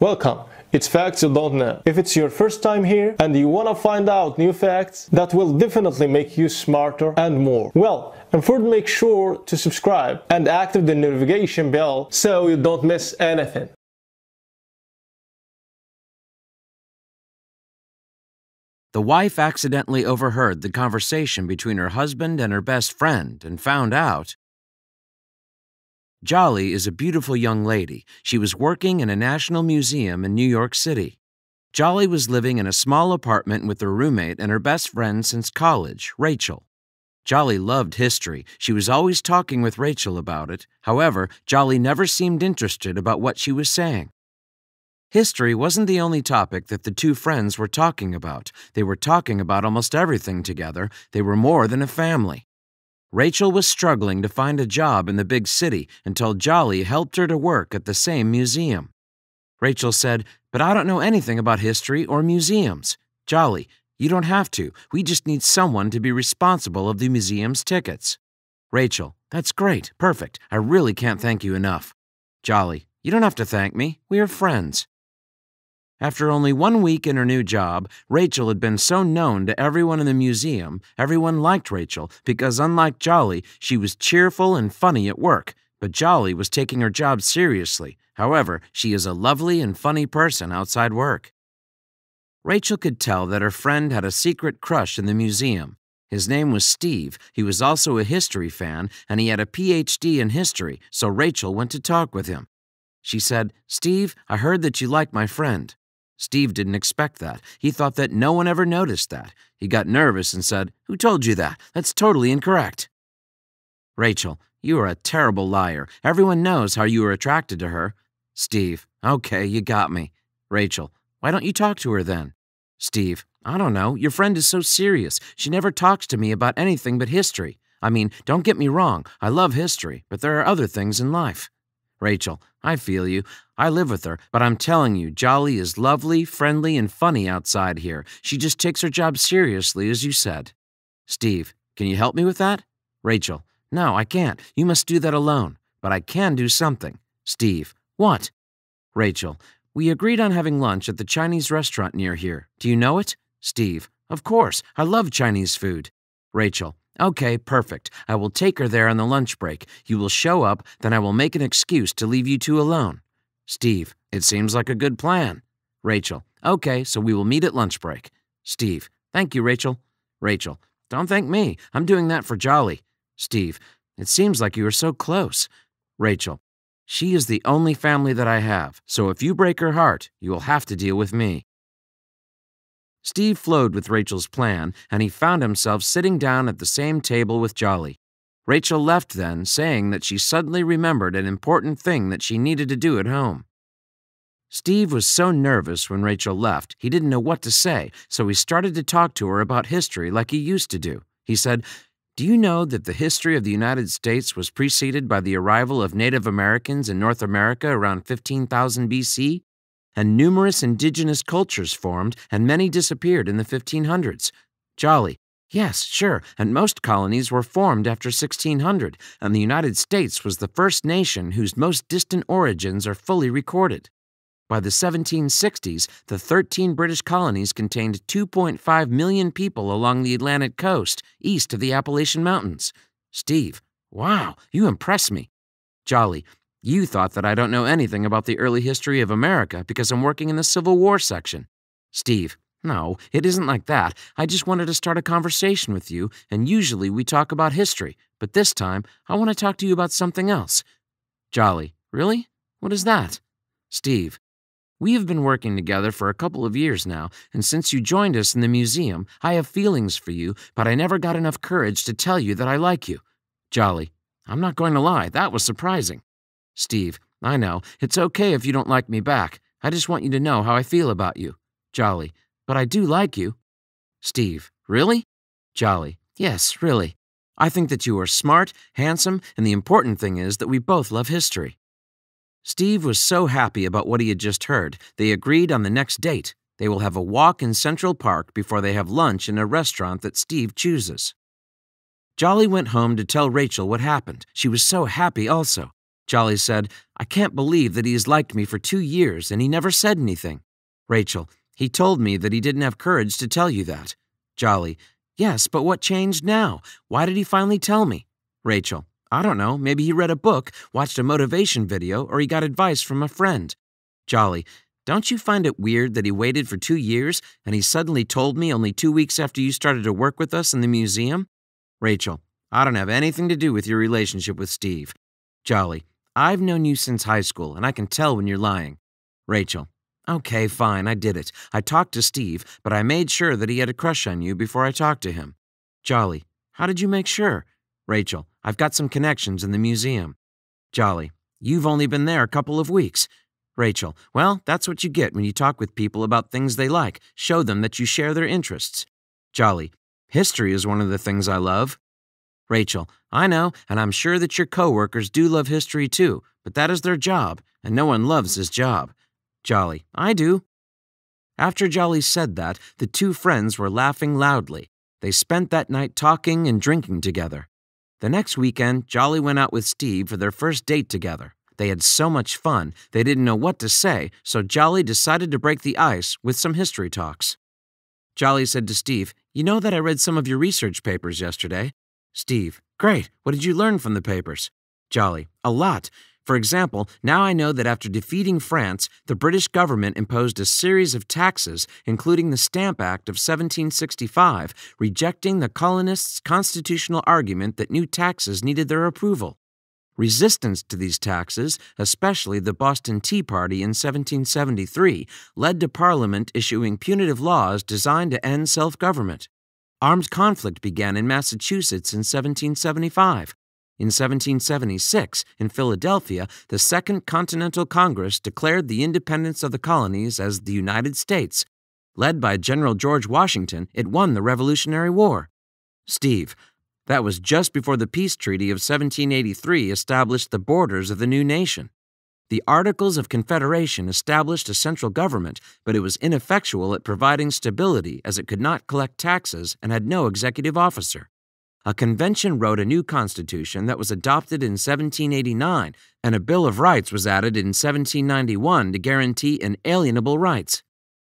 Welcome! It's facts you don't know. If it's your first time here and you wanna find out new facts that will definitely make you smarter and more. Well, and first make sure to subscribe and active the notification bell so you don't miss anything. The wife accidentally overheard the conversation between her husband and her best friend and found out Jolly is a beautiful young lady. She was working in a national museum in New York City. Jolly was living in a small apartment with her roommate and her best friend since college, Rachel. Jolly loved history. She was always talking with Rachel about it. However, Jolly never seemed interested about what she was saying. History wasn't the only topic that the two friends were talking about. They were talking about almost everything together. They were more than a family. Rachel was struggling to find a job in the big city until Jolly helped her to work at the same museum. Rachel said, But I don't know anything about history or museums. Jolly, you don't have to. We just need someone to be responsible of the museum's tickets. Rachel, that's great, perfect. I really can't thank you enough. Jolly, you don't have to thank me. We are friends. After only one week in her new job, Rachel had been so known to everyone in the museum, everyone liked Rachel because, unlike Jolly, she was cheerful and funny at work. But Jolly was taking her job seriously. However, she is a lovely and funny person outside work. Rachel could tell that her friend had a secret crush in the museum. His name was Steve. He was also a history fan, and he had a PhD in history, so Rachel went to talk with him. She said, Steve, I heard that you like my friend. Steve didn't expect that. He thought that no one ever noticed that. He got nervous and said, Who told you that? That's totally incorrect. Rachel, you are a terrible liar. Everyone knows how you were attracted to her. Steve, okay, you got me. Rachel, why don't you talk to her then? Steve, I don't know. Your friend is so serious. She never talks to me about anything but history. I mean, don't get me wrong. I love history, but there are other things in life. Rachel, I feel you. I live with her, but I'm telling you, Jolly is lovely, friendly, and funny outside here. She just takes her job seriously, as you said. Steve, can you help me with that? Rachel, no, I can't. You must do that alone. But I can do something. Steve, what? Rachel, we agreed on having lunch at the Chinese restaurant near here. Do you know it? Steve, of course. I love Chinese food. Rachel, Okay, perfect. I will take her there on the lunch break. You will show up, then I will make an excuse to leave you two alone. Steve, it seems like a good plan. Rachel, okay, so we will meet at lunch break. Steve, thank you, Rachel. Rachel, don't thank me. I'm doing that for Jolly. Steve, it seems like you are so close. Rachel, she is the only family that I have, so if you break her heart, you will have to deal with me. Steve flowed with Rachel's plan, and he found himself sitting down at the same table with Jolly. Rachel left then, saying that she suddenly remembered an important thing that she needed to do at home. Steve was so nervous when Rachel left, he didn't know what to say, so he started to talk to her about history like he used to do. He said, Do you know that the history of the United States was preceded by the arrival of Native Americans in North America around 15,000 BC? and numerous indigenous cultures formed, and many disappeared in the 1500s. Jolly, yes, sure, and most colonies were formed after 1600, and the United States was the first nation whose most distant origins are fully recorded. By the 1760s, the 13 British colonies contained 2.5 million people along the Atlantic coast, east of the Appalachian Mountains. Steve, wow, you impress me. Jolly, you thought that I don't know anything about the early history of America because I'm working in the Civil War section. Steve, no, it isn't like that. I just wanted to start a conversation with you, and usually we talk about history, but this time I want to talk to you about something else. Jolly, really? What is that? Steve, we have been working together for a couple of years now, and since you joined us in the museum, I have feelings for you, but I never got enough courage to tell you that I like you. Jolly, I'm not going to lie, that was surprising. Steve, I know. It's okay if you don't like me back. I just want you to know how I feel about you. Jolly, but I do like you. Steve, really? Jolly, yes, really. I think that you are smart, handsome, and the important thing is that we both love history. Steve was so happy about what he had just heard, they agreed on the next date. They will have a walk in Central Park before they have lunch in a restaurant that Steve chooses. Jolly went home to tell Rachel what happened. She was so happy also. Jolly said, I can't believe that he has liked me for two years and he never said anything. Rachel, he told me that he didn't have courage to tell you that. Jolly, yes, but what changed now? Why did he finally tell me? Rachel, I don't know, maybe he read a book, watched a motivation video, or he got advice from a friend. Jolly, don't you find it weird that he waited for two years and he suddenly told me only two weeks after you started to work with us in the museum? Rachel, I don't have anything to do with your relationship with Steve. Jolly, I've known you since high school, and I can tell when you're lying. Rachel. Okay, fine, I did it. I talked to Steve, but I made sure that he had a crush on you before I talked to him. Jolly. How did you make sure? Rachel. I've got some connections in the museum. Jolly. You've only been there a couple of weeks. Rachel. Well, that's what you get when you talk with people about things they like. Show them that you share their interests. Jolly. History is one of the things I love. Rachel, I know, and I'm sure that your coworkers do love history too, but that is their job, and no one loves his job. Jolly, I do. After Jolly said that, the two friends were laughing loudly. They spent that night talking and drinking together. The next weekend, Jolly went out with Steve for their first date together. They had so much fun, they didn't know what to say, so Jolly decided to break the ice with some history talks. Jolly said to Steve, You know that I read some of your research papers yesterday. Steve, great. What did you learn from the papers? Jolly, a lot. For example, now I know that after defeating France, the British government imposed a series of taxes, including the Stamp Act of 1765, rejecting the colonists' constitutional argument that new taxes needed their approval. Resistance to these taxes, especially the Boston Tea Party in 1773, led to Parliament issuing punitive laws designed to end self government. Armed conflict began in Massachusetts in 1775. In 1776, in Philadelphia, the Second Continental Congress declared the independence of the colonies as the United States. Led by General George Washington, it won the Revolutionary War. Steve, that was just before the peace treaty of 1783 established the borders of the new nation. The Articles of Confederation established a central government, but it was ineffectual at providing stability as it could not collect taxes and had no executive officer. A convention wrote a new constitution that was adopted in 1789, and a Bill of Rights was added in 1791 to guarantee inalienable rights.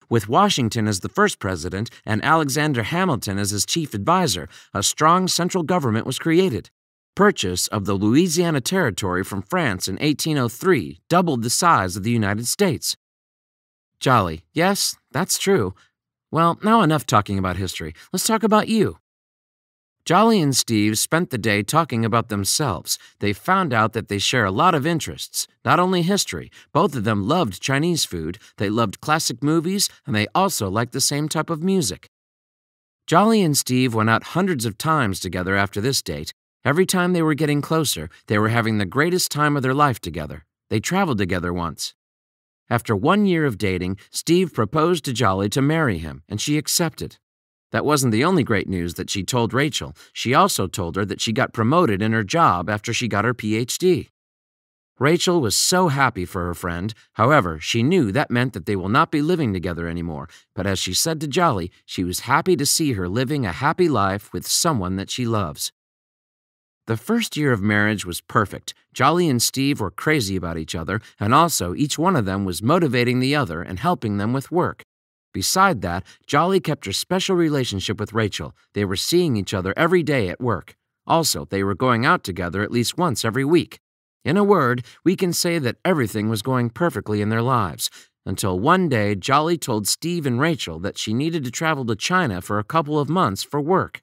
With Washington as the first president and Alexander Hamilton as his chief advisor, a strong central government was created purchase of the Louisiana Territory from France in 1803 doubled the size of the United States. Jolly, yes, that's true. Well, now enough talking about history. Let's talk about you. Jolly and Steve spent the day talking about themselves. They found out that they share a lot of interests, not only history. Both of them loved Chinese food, they loved classic movies, and they also liked the same type of music. Jolly and Steve went out hundreds of times together after this date, Every time they were getting closer, they were having the greatest time of their life together. They traveled together once. After one year of dating, Steve proposed to Jolly to marry him, and she accepted. That wasn't the only great news that she told Rachel. She also told her that she got promoted in her job after she got her PhD. Rachel was so happy for her friend. However, she knew that meant that they will not be living together anymore. But as she said to Jolly, she was happy to see her living a happy life with someone that she loves. The first year of marriage was perfect. Jolly and Steve were crazy about each other, and also each one of them was motivating the other and helping them with work. Beside that, Jolly kept her special relationship with Rachel. They were seeing each other every day at work. Also, they were going out together at least once every week. In a word, we can say that everything was going perfectly in their lives, until one day Jolly told Steve and Rachel that she needed to travel to China for a couple of months for work.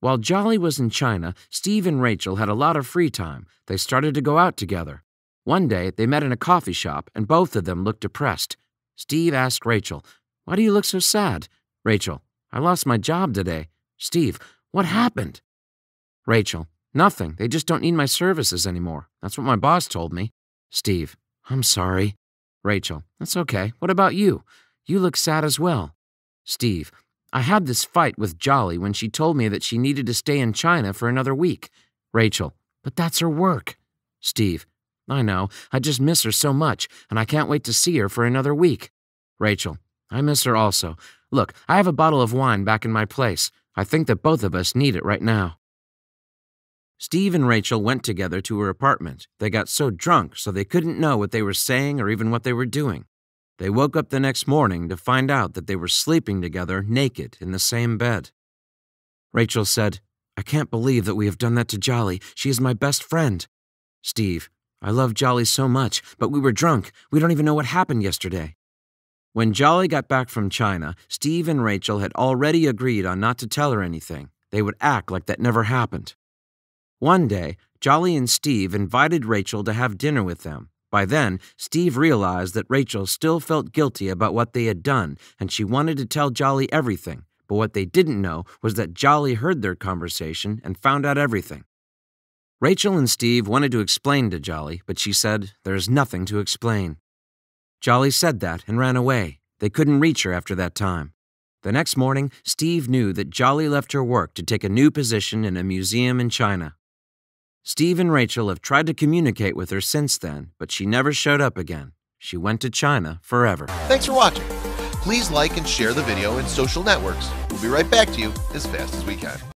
While Jolly was in China, Steve and Rachel had a lot of free time. They started to go out together. One day, they met in a coffee shop, and both of them looked depressed. Steve asked Rachel, Why do you look so sad? Rachel, I lost my job today. Steve, what happened? Rachel, Nothing. They just don't need my services anymore. That's what my boss told me. Steve, I'm sorry. Rachel, that's okay. What about you? You look sad as well. Steve, I had this fight with Jolly when she told me that she needed to stay in China for another week. Rachel, but that's her work. Steve, I know. I just miss her so much, and I can't wait to see her for another week. Rachel, I miss her also. Look, I have a bottle of wine back in my place. I think that both of us need it right now. Steve and Rachel went together to her apartment. They got so drunk so they couldn't know what they were saying or even what they were doing. They woke up the next morning to find out that they were sleeping together naked in the same bed. Rachel said, I can't believe that we have done that to Jolly. She is my best friend. Steve, I love Jolly so much, but we were drunk. We don't even know what happened yesterday. When Jolly got back from China, Steve and Rachel had already agreed on not to tell her anything. They would act like that never happened. One day, Jolly and Steve invited Rachel to have dinner with them. By then, Steve realized that Rachel still felt guilty about what they had done, and she wanted to tell Jolly everything. But what they didn't know was that Jolly heard their conversation and found out everything. Rachel and Steve wanted to explain to Jolly, but she said, There's nothing to explain. Jolly said that and ran away. They couldn't reach her after that time. The next morning, Steve knew that Jolly left her work to take a new position in a museum in China. Steve and Rachel have tried to communicate with her since then, but she never showed up again. She went to China forever. Thanks for watching. Please like and share the video in social networks. We'll be right back to you as fast as we can.